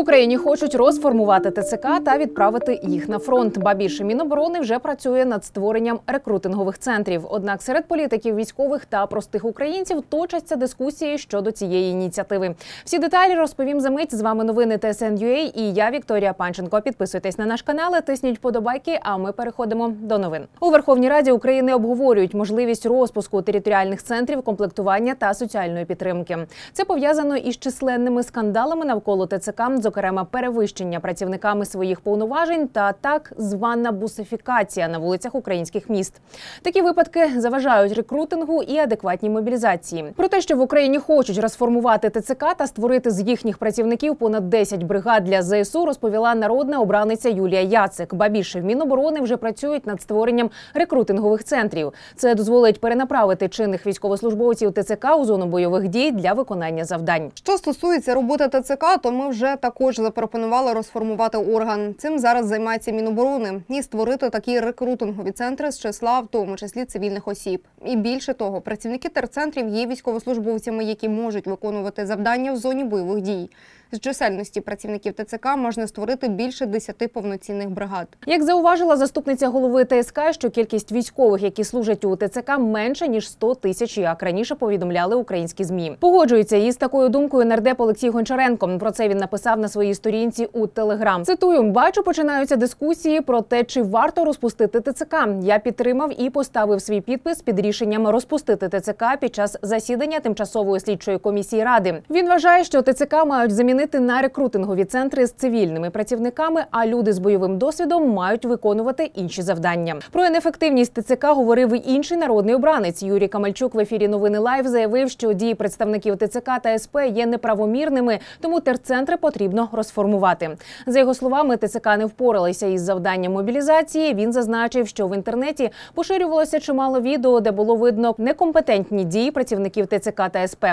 Україні хочуть розформувати ТЦК та відправити їх на фронт. Ба більше міноборони вже працює над створенням рекрутингових центрів. Однак серед політиків, військових та простих українців точаться дискусії щодо цієї ініціативи. Всі деталі розповім за мить. З вами новини ТСНЮА і я Вікторія Панченко. Підписуйтесь на наш канал, тисніть подобайки. А ми переходимо до новин. У Верховній Раді України обговорюють можливість розпуску територіальних центрів комплектування та соціальної підтримки. Це пов'язано із численними скандалами навколо ТЦК, зокрема перевищення працівниками своїх повноважень та так звана бусифікація на вулицях українських міст. Такі випадки заважають рекрутингу і адекватній мобілізації. Про те, що в Україні хочуть розформувати ТЦК та створити з їхніх працівників понад 10 бригад для ЗСУ, розповіла народна обраниця Юлія Яцик. Ба більше в Міноборони вже працюють над створенням рекрутингових центрів. Це дозволить перенаправити чинних військовослужбовців ТЦК у зону бойових дій для виконання завдань. Що стосується роботи ТЦК, то ми вже також також запропонувала розформувати орган. Цим зараз займається Міноборони і створити такі рекрутингові центри з числа, в тому числі цивільних осіб. І більше того, працівники терцентрів є військовослужбовцями, які можуть виконувати завдання в зоні бойових дій з чисельності працівників ТЦК можна створити більше 10 повноцінних бригад. Як зауважила заступниця голови ТСК, що кількість військових, які служать у ТЦК, менше ніж 100 тисяч, як раніше повідомляли українські змі. Погоджується із такою думкою нардеп Олексій Гончаренко. Про це він написав на своїй сторінці у Телеграм. Цитую, бачу, починаються дискусії про те, чи варто розпустити ТЦК. Я підтримав і поставив свій підпис під рішенням розпустити ТЦК під час засідання тимчасової слідчої комісії ради. Він вважає, що ТЦК мають замінити замінити на рекрутингові центри з цивільними працівниками, а люди з бойовим досвідом мають виконувати інші завдання. Про неефективність ТЦК говорив і інший народний обранець. Юрій Камальчук в ефірі новини Лайв заявив, що дії представників ТЦК та СП є неправомірними, тому терцентри потрібно розформувати. За його словами, ТЦК не впоралися із завданням мобілізації. Він зазначив, що в інтернеті поширювалося чимало відео, де було видно некомпетентні дії працівників ТЦК та СП.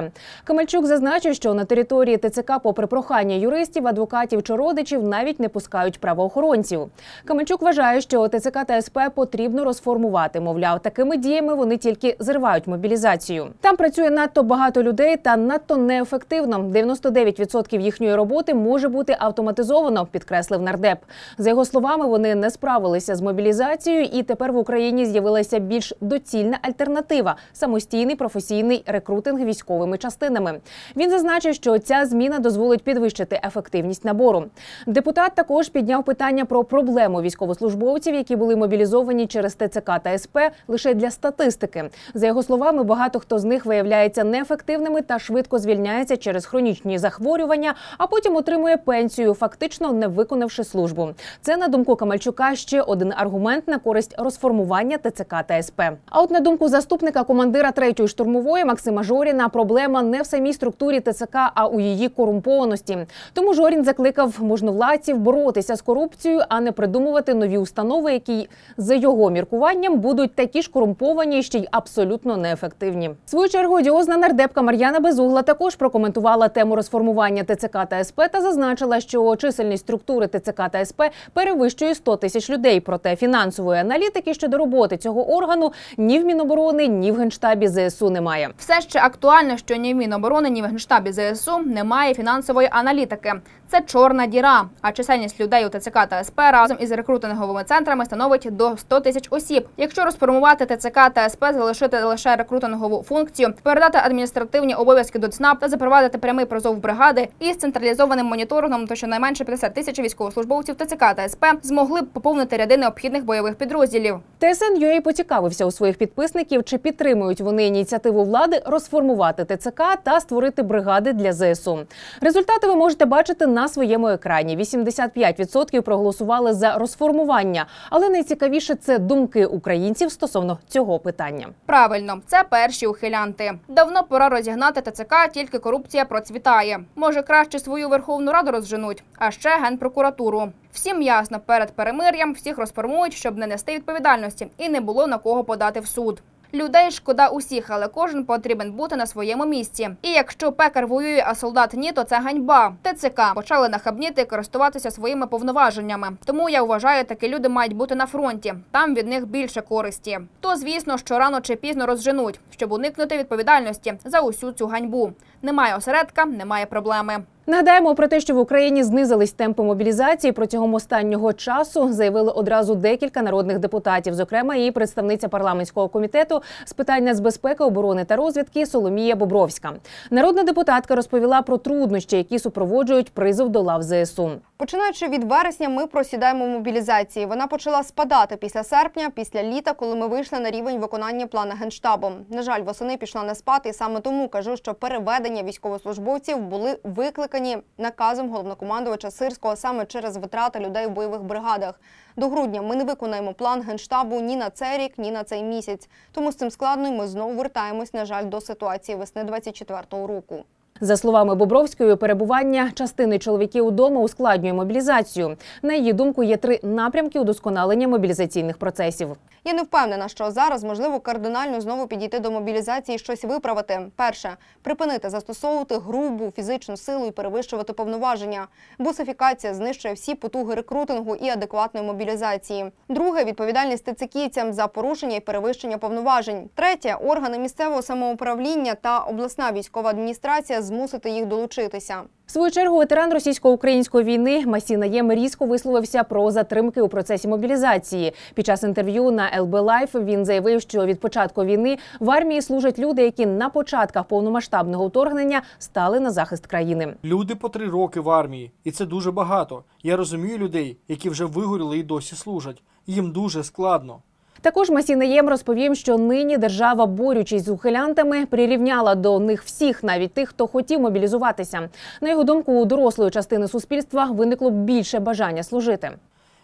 Камальчук зазначив, що на території ТЦК, попри прохання юристів, адвокатів чи родичів навіть не пускають правоохоронців. Каменчук вважає, що ТЦК та СП потрібно розформувати. Мовляв, такими діями вони тільки зривають мобілізацію. Там працює надто багато людей та надто неефективно. 99% їхньої роботи може бути автоматизовано, підкреслив нардеп. За його словами, вони не справилися з мобілізацією, і тепер в Україні з'явилася більш доцільна альтернатива самостійний професійний рекрутинг військовими частинами. Він зазначив, що ця зміна дозволить підвищити ефективність набору. Депутат також підняв питання про проблему військовослужбовців, які були мобілізовані через ТЦК та СП лише для статистики. За його словами, багато хто з них виявляється неефективними та швидко звільняється через хронічні захворювання, а потім отримує пенсію, фактично не виконавши службу. Це на думку Камальчука ще один аргумент на користь розформування ТЦК та СП. А от на думку заступника командира третьої штурмової Максима Жоріна, проблема не в самій структурі ТЦК, а у її корумпованості законності. Тому Жорін закликав можновладців боротися з корупцією, а не придумувати нові установи, які за його міркуванням будуть такі ж корумповані, ще й абсолютно неефективні. В Свою чергу одіозна нардепка Мар'яна Безугла також прокоментувала тему розформування ТЦК та СП та зазначила, що чисельність структури ТЦК та СП перевищує 100 тисяч людей. Проте фінансової аналітики щодо роботи цього органу ні в Міноборони, ні в Генштабі ЗСУ немає. Все ще актуально, що ні в Міноборони, ні в Генштабі ЗСУ немає фінансово кадрової аналітики. Це чорна діра. А чисельність людей у ТЦК та СП разом із рекрутинговими центрами становить до 100 тисяч осіб. Якщо розформувати ТЦК та СП, залишити лише рекрутингову функцію, передати адміністративні обов'язки до ЦНАП та запровадити прямий прозов бригади із централізованим моніторингом, то щонайменше 50 тисяч військовослужбовців ТЦК та СП змогли б поповнити ряди необхідних бойових підрозділів. ТСН UA поцікавився у своїх підписників, чи підтримують вони ініціативу влади розформувати ТЦК та створити бригади для ЗСУ. Результат Результати ви можете бачити на своєму екрані. 85% проголосували за розформування, але найцікавіше це думки українців стосовно цього питання. Правильно, це перші ухилянти. Давно пора розігнати ТЦК, тільки корупція процвітає. Може краще свою верховну раду розженуть, а ще генпрокуратуру. Всім ясно, перед перемир'ям всіх розформують, щоб не нести відповідальності і не було на кого подати в суд. Людей шкода усіх, але кожен потрібен бути на своєму місці. І якщо пекар воює, а солдат ні, то це ганьба. ТЦК почали нахабніти і користуватися своїми повноваженнями. Тому я вважаю, такі люди мають бути на фронті. Там від них більше користі. То звісно, що рано чи пізно розженуть, щоб уникнути відповідальності за усю цю ганьбу. Немає осередка, немає проблеми. Нагадаємо про те, що в Україні знизились темпи мобілізації протягом останнього часу. Заявили одразу декілька народних депутатів, зокрема, і представниця парламентського комітету з питань безпеки, оборони та розвідки Соломія Бобровська. Народна депутатка розповіла про труднощі, які супроводжують призов до лав ЗСУ. Починаючи від вересня, ми просідаємо мобілізації. Вона почала спадати після серпня, після літа, коли ми вийшли на рівень виконання плана генштабом. На жаль, восени пішла не спати, і саме тому кажу, що переведення військовослужбовців були викликані наказом головнокомандувача Сирського саме через витрати людей в бойових бригадах. До грудня ми не виконаємо план генштабу ні на цей рік, ні на цей місяць. Тому з цим складно і ми знову вертаємось, на жаль, до ситуації весни 24-го року. За словами Бобровської, перебування частини чоловіків удома ускладнює мобілізацію. На її думку, є три напрямки удосконалення мобілізаційних процесів. Я не впевнена, що зараз можливо кардинально знову підійти до мобілізації, і щось виправити. Перше припинити застосовувати грубу фізичну силу і перевищувати повноваження. Бусифікація знищує всі потуги рекрутингу і адекватної мобілізації. Друге відповідальність тицикійцям за порушення і перевищення повноважень. Третє органи місцевого самоуправління та обласна військова адміністрація змусити їх долучитися. В свою чергу ветеран російсько-української війни Масі Наєм різко висловився про затримки у процесі мобілізації. Під час інтерв'ю на ЛБ Лайф він заявив, що від початку війни в армії служать люди, які на початках повномасштабного вторгнення стали на захист країни. Люди по три роки в армії, і це дуже багато. Я розумію людей, які вже вигоріли і досі служать. Їм дуже складно. Також Масінеєм розповім, що нині держава, борючись з ухилянтами, прирівняла до них всіх, навіть тих, хто хотів мобілізуватися. На його думку, у дорослої частини суспільства виникло більше бажання служити.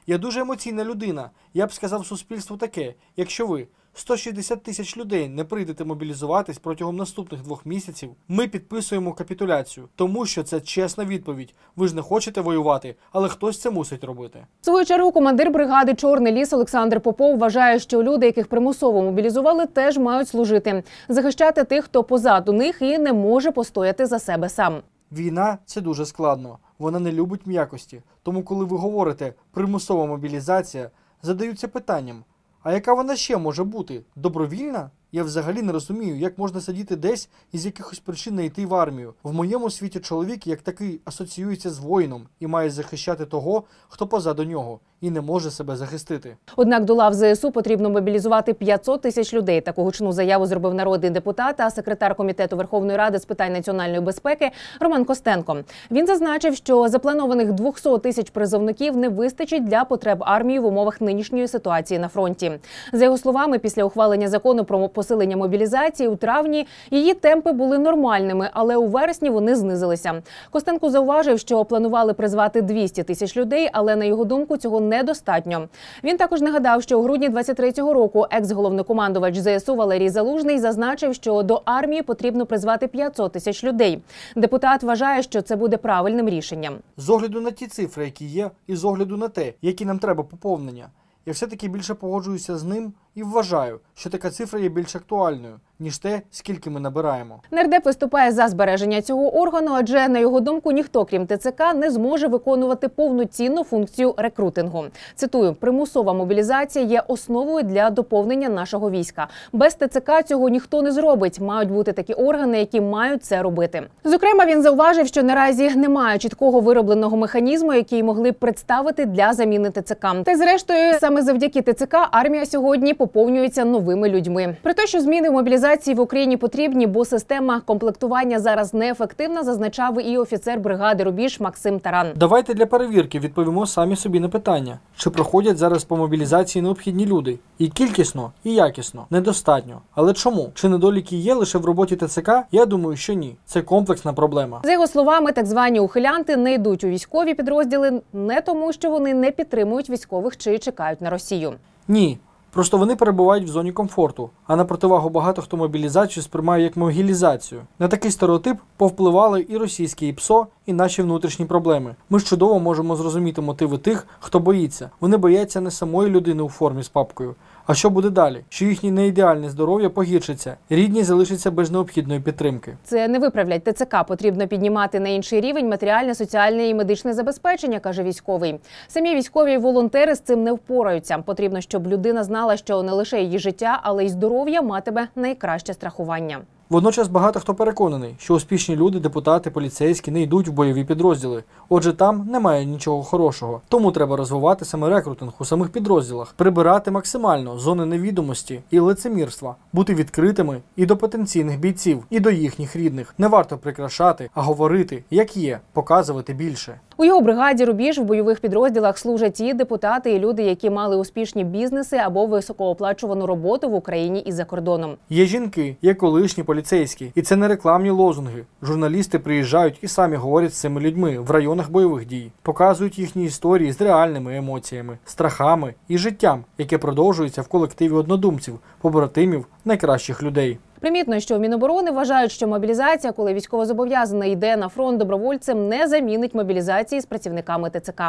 Я дуже емоційна людина. Я б сказав суспільству таке: якщо ви 160 тисяч людей не прийдете мобілізуватись протягом наступних двох місяців. Ми підписуємо капітуляцію, тому що це чесна відповідь. Ви ж не хочете воювати, але хтось це мусить робити. В Свою чергу командир бригади Чорний ліс Олександр Попов вважає, що люди, яких примусово мобілізували, теж мають служити, захищати тих, хто позаду них і не може постояти за себе сам. Війна це дуже складно. Вона не любить м'якості. Тому, коли ви говорите примусова мобілізація, задаються питанням. А яка вона ще може бути? Добровільна? Я взагалі не розумію, як можна сидіти десь і з якихось причин не йти в армію. В моєму світі чоловік як такий асоціюється з воїном і має захищати того, хто позаду нього, і не може себе захистити. Однак до лав ЗСУ потрібно мобілізувати 500 тисяч людей. Таку гучну заяву зробив народний депутат, а секретар комітету Верховної Ради з питань національної безпеки Роман Костенко. Він зазначив, що запланованих 200 тисяч призовників не вистачить для потреб армії в умовах нинішньої ситуації на фронті. За його словами, після ухвалення закону про посилення мобілізації у травні її темпи були нормальними, але у вересні вони знизилися. Костенко зауважив, що планували призвати 200 тисяч людей, але на його думку цього недостатньо. Він також нагадав, що у грудні 23-го року екс-головнокомандувач ЗСУ Валерій Залужний зазначив, що до армії потрібно призвати 500 тисяч людей. Депутат вважає, що це буде правильним рішенням. З огляду на ті цифри, які є, і з огляду на те, які нам треба поповнення, я все таки більше погоджуюся з ним. І вважаю, що така цифра є більш актуальною ніж те, скільки ми набираємо. Нардеп виступає за збереження цього органу, адже на його думку ніхто, крім ТЦК, не зможе виконувати повноцінну функцію рекрутингу. Цитую, примусова мобілізація є основою для доповнення нашого війська. Без ТЦК цього ніхто не зробить. Мають бути такі органи, які мають це робити. Зокрема, він зауважив, що наразі немає чіткого виробленого механізму, який могли б представити для заміни ТЦК. Та й зрештою, саме завдяки ТЦК, армія сьогодні поповнюються новими людьми. При те, що зміни в мобілізації в Україні потрібні, бо система комплектування зараз неефективна, зазначав і офіцер бригади Рубіж Максим Таран. Давайте для перевірки відповімо самі собі на питання, чи проходять зараз по мобілізації необхідні люди, і кількісно, і якісно недостатньо. Але чому чи недоліки є лише в роботі ТЦК? Я думаю, що ні. Це комплексна проблема. За його словами, так звані ухилянти не йдуть у військові підрозділи не тому, що вони не підтримують військових чи чекають на Росію. Ні, Просто вони перебувають в зоні комфорту, а на противагу багато хто мобілізацію сприймає як могілізацію. На такий стереотип повпливали і російські ІПСО, і наші внутрішні проблеми. Ми чудово можемо зрозуміти мотиви тих, хто боїться. Вони бояться не самої людини у формі з папкою. А що буде далі? Що їхнє неідеальне здоров'я погіршиться, рідні залишаться без необхідної підтримки. Це не виправлять ТЦК. Потрібно піднімати на інший рівень матеріальне, соціальне і медичне забезпечення, каже військовий. Самі військові волонтери з цим не впораються. Потрібно, щоб людина знала, що не лише її життя, але й здоров'я матиме найкраще страхування. Водночас багато хто переконаний, що успішні люди, депутати, поліцейські не йдуть в бойові підрозділи. Отже, там немає нічого хорошого. Тому треба розвивати саме рекрутинг у самих підрозділах, прибирати максимально зони невідомості і лицемірства, бути відкритими і до потенційних бійців, і до їхніх рідних. Не варто прикрашати, а говорити, як є, показувати більше. У його бригаді рубіж в бойових підрозділах служать і депутати, і люди, які мали успішні бізнеси або високооплачувану роботу в Україні і за кордоном. Є жінки, є колишні поліцейські, і це не рекламні лозунги. Журналісти приїжджають і самі говорять з цими людьми в районах бойових дій, показують їхні історії з реальними емоціями, страхами і життям, яке продовжується в колективі однодумців, побратимів найкращих людей. Примітно, що Міноборони вважають, що мобілізація, коли військовозобов'язаний йде на фронт добровольцем, не замінить мобілізації з працівниками ТЦК.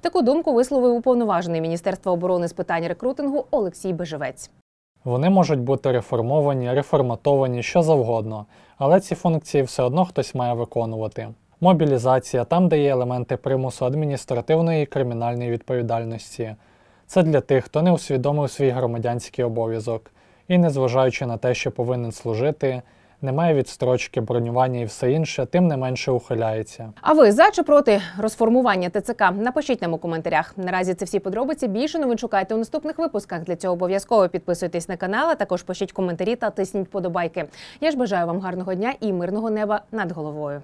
Таку думку висловив уповноважений міністерства оборони з питань рекрутингу Олексій Бежевець. Вони можуть бути реформовані, реформатовані що завгодно, але ці функції все одно хтось має виконувати. Мобілізація там, де є елементи примусу адміністративної і кримінальної відповідальності. Це для тих, хто не усвідомив свій громадянський обов'язок і, незважаючи на те, що повинен служити, немає відстрочки, бронювання і все інше, тим не менше ухиляється. А ви за чи проти розформування ТЦК? Напишіть нам у коментарях. Наразі це всі подробиці. Більше новин шукайте у наступних випусках. Для цього обов'язково підписуйтесь на канал, а також пишіть коментарі та тисніть подобайки. Я ж бажаю вам гарного дня і мирного неба над головою.